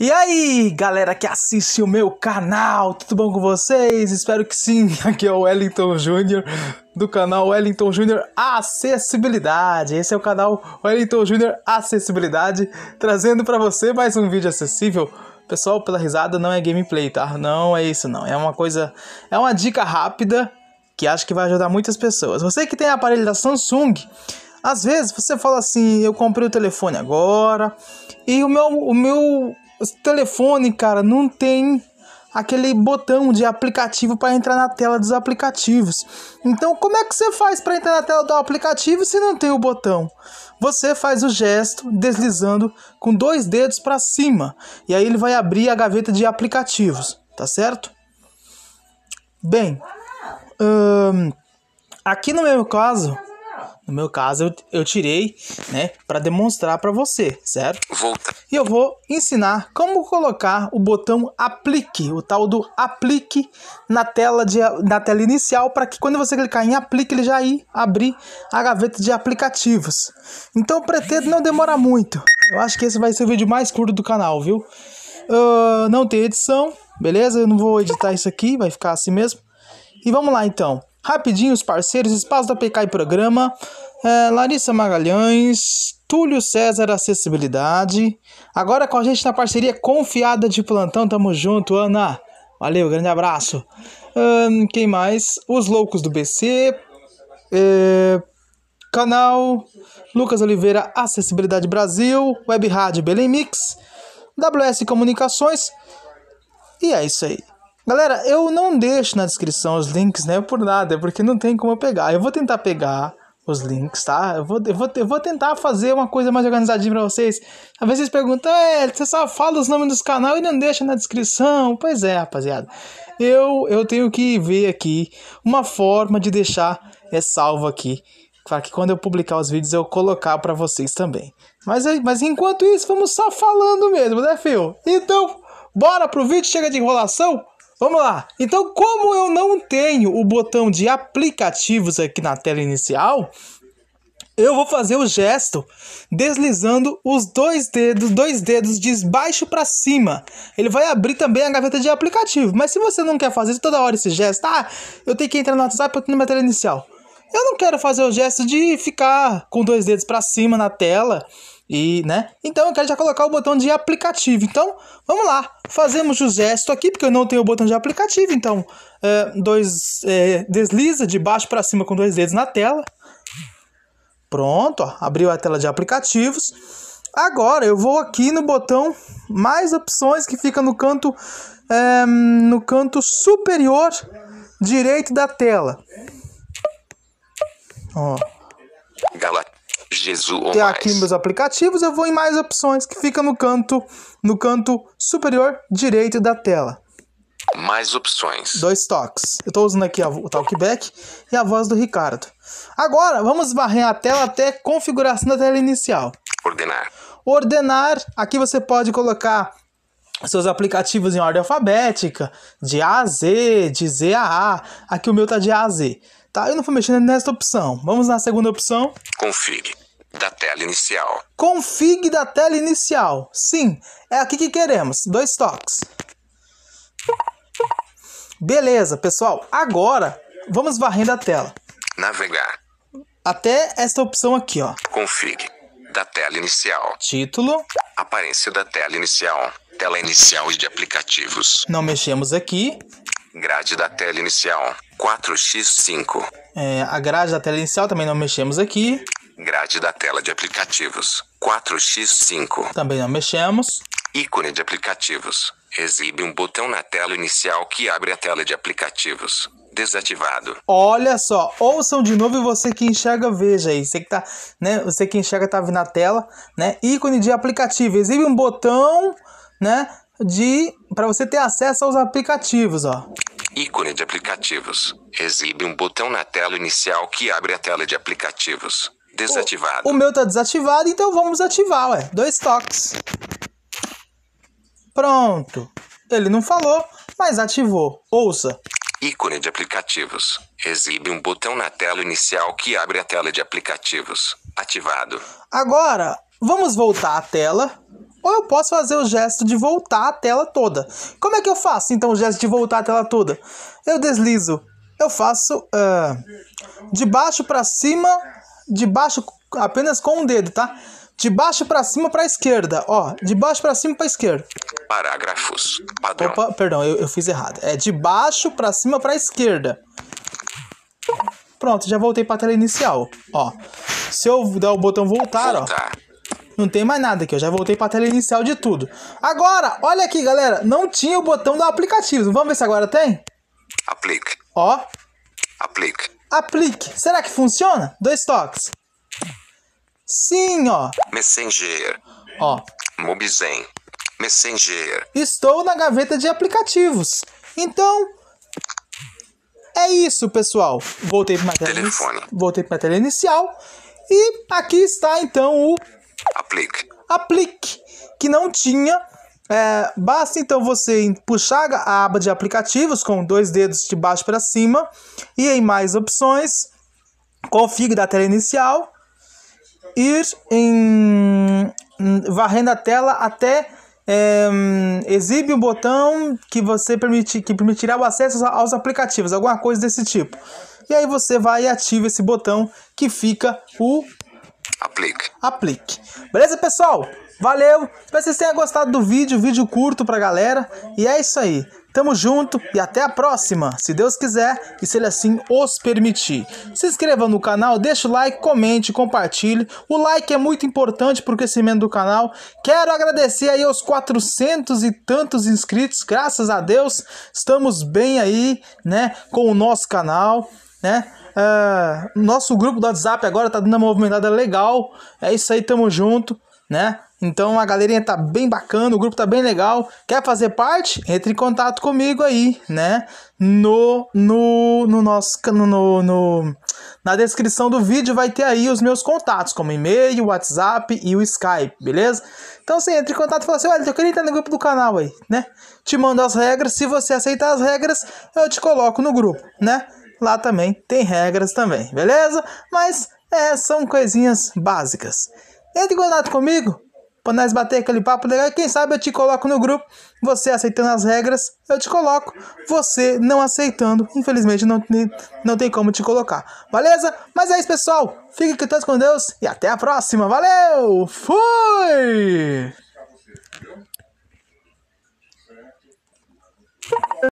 E aí, galera que assiste o meu canal, tudo bom com vocês? Espero que sim. Aqui é o Wellington Júnior do canal Wellington Júnior Acessibilidade. Esse é o canal Wellington Júnior Acessibilidade, trazendo para você mais um vídeo acessível. Pessoal, pela risada não é gameplay, tá? Não é isso não. É uma coisa, é uma dica rápida que acho que vai ajudar muitas pessoas. Você que tem aparelho da Samsung, às vezes você fala assim, eu comprei o telefone agora e o meu, o meu o telefone, cara, não tem aquele botão de aplicativo para entrar na tela dos aplicativos. Então, como é que você faz para entrar na tela do aplicativo se não tem o botão? Você faz o gesto deslizando com dois dedos para cima e aí ele vai abrir a gaveta de aplicativos, tá certo? Bem, hum, aqui no meu caso no meu caso, eu, eu tirei, né, para demonstrar para você, certo? Volta. E eu vou ensinar como colocar o botão aplique, o tal do aplique na tela de na tela inicial para que quando você clicar em aplique ele já ir abrir a gaveta de aplicativos. Então, pretendo não demorar muito. Eu acho que esse vai ser o vídeo mais curto do canal, viu? Uh, não tem edição, beleza? Eu não vou editar isso aqui, vai ficar assim mesmo. E vamos lá então. Rapidinho, os parceiros, Espaço da PK e Programa, é, Larissa Magalhães, Túlio César Acessibilidade. Agora com a gente na parceria confiada de plantão, tamo junto, Ana. Valeu, grande abraço. quem mais? Os Loucos do BC. É, canal Lucas Oliveira Acessibilidade Brasil, Web Rádio Belém Mix, WS Comunicações. E é isso aí. Galera, eu não deixo na descrição os links, né? Por nada, porque não tem como eu pegar. Eu vou tentar pegar os links, tá? Eu vou, eu vou, eu vou tentar fazer uma coisa mais organizadinha pra vocês. Às vezes vocês perguntam, é, você só fala os nomes dos canais e não deixa na descrição. Pois é, rapaziada. Eu, eu tenho que ver aqui uma forma de deixar é salvo aqui. Para que quando eu publicar os vídeos eu colocar para vocês também. Mas, mas enquanto isso, vamos só falando mesmo, né, Fio? Então, bora pro vídeo, chega de enrolação. Vamos lá. Então, como eu não tenho o botão de aplicativos aqui na tela inicial, eu vou fazer o gesto deslizando os dois dedos, dois dedos de baixo para cima. Ele vai abrir também a gaveta de aplicativo. Mas se você não quer fazer toda hora esse gesto, ah, eu tenho que entrar no WhatsApp, eu tenho na tela inicial. Eu não quero fazer o gesto de ficar com dois dedos para cima na tela e, né? Então eu quero já colocar o botão de aplicativo. Então, vamos lá. Fazemos o gesto aqui, porque eu não tenho o botão de aplicativo. Então, é, dois, é, desliza de baixo para cima com dois dedos na tela. Pronto, ó, abriu a tela de aplicativos. Agora eu vou aqui no botão mais opções que fica no canto, é, no canto superior direito da tela. Ó. Jesus Tem aqui meus aplicativos, eu vou em mais opções que fica no canto, no canto superior direito da tela. Mais opções. Dois toques. Eu estou usando aqui o talkback e a voz do Ricardo. Agora, vamos varrer a tela até configuração da tela inicial. Ordenar. Ordenar, aqui você pode colocar seus aplicativos em ordem alfabética, de A a Z, de Z a A. Aqui o meu tá de A a Z. Tá, eu não fui mexendo nessa opção. Vamos na segunda opção. Config da tela inicial. Config da tela inicial. Sim, é aqui que queremos. Dois toques. Beleza, pessoal. Agora, vamos varrendo a tela. Navegar. Até esta opção aqui, ó. Config da tela inicial. Título. Aparência da tela inicial. Tela inicial e de aplicativos. Não mexemos aqui. Grade da tela inicial. 4x5. É, a grade da tela inicial também não mexemos aqui. Grade da tela de aplicativos 4x5. Também não mexemos. Ícone de aplicativos. Exibe um botão na tela inicial que abre a tela de aplicativos. Desativado. Olha só, ouçam de novo e você que enxerga, veja aí. Você que, tá, né, você que enxerga tá vendo na tela, né? Ícone de aplicativo. Exibe um botão, né? de para você ter acesso aos aplicativos, ó. Ícone de aplicativos. Exibe um botão na tela inicial que abre a tela de aplicativos. Desativado. O, o meu tá desativado, então vamos ativar, ué. Dois toques. Pronto. Ele não falou, mas ativou. Ouça. Ícone de aplicativos. Exibe um botão na tela inicial que abre a tela de aplicativos. Ativado. Agora, vamos voltar à tela ou eu posso fazer o gesto de voltar a tela toda. Como é que eu faço então o gesto de voltar a tela toda? Eu deslizo. Eu faço uh, de baixo para cima, de baixo apenas com um dedo, tá? De baixo para cima para esquerda, ó, de baixo para cima para esquerda. Parágrafos. Padrão. Opa, perdão, eu, eu fiz errado. É de baixo para cima para esquerda. Pronto, já voltei para a tela inicial. Ó, se eu der o botão voltar, voltar. ó. Não tem mais nada aqui, eu já voltei para a tela inicial de tudo. Agora, olha aqui, galera, não tinha o botão do aplicativo. Vamos ver se agora tem? Aplique. Ó. Aplique. Aplique. Será que funciona? Dois toques. Sim, ó. Messenger. Ó. Mobizen. Messenger. Estou na gaveta de aplicativos. Então, é isso, pessoal. Voltei para tela, voltei para a tela inicial e aqui está então o Aplique. Aplique, que não tinha. É, basta então você puxar a aba de aplicativos com dois dedos de baixo para cima e em mais opções, config da tela inicial, ir em hum, varrendo a tela até é, hum, exibe um botão que você permitir que permitirá o acesso aos aplicativos, alguma coisa desse tipo. E aí você vai e ativa esse botão que fica o Aplique. Aplique. Beleza, pessoal? Valeu! Espero que vocês tenham gostado do vídeo, vídeo curto pra galera. E é isso aí. Tamo junto e até a próxima, se Deus quiser e se Ele assim os permitir. Se inscreva no canal, deixa o like, comente, compartilhe. O like é muito importante para o crescimento do canal. Quero agradecer aí aos 400 e tantos inscritos, graças a Deus. Estamos bem aí, né, com o nosso canal né? Uh, nosso grupo do WhatsApp agora tá dando uma movimentada legal. É isso aí, tamo junto, né? Então a galerinha tá bem bacana, o grupo tá bem legal. Quer fazer parte? Entre em contato comigo aí, né? No no no nosso no, no na descrição do vídeo vai ter aí os meus contatos, como e-mail, WhatsApp e o Skype, beleza? Então você entra em contato e fala assim: olha, eu queria entrar no grupo do canal aí, né? Te mando as regras, se você aceitar as regras, eu te coloco no grupo, né? lá também tem regras também, beleza? Mas é, são coisinhas básicas. Entre em contato comigo para nós bater aquele papo legal. Quem sabe eu te coloco no grupo. Você aceitando as regras, eu te coloco. Você não aceitando, infelizmente não, não tem como te colocar. Beleza? Mas é isso, pessoal. Fiquem todos com Deus e até a próxima. Valeu! Fui!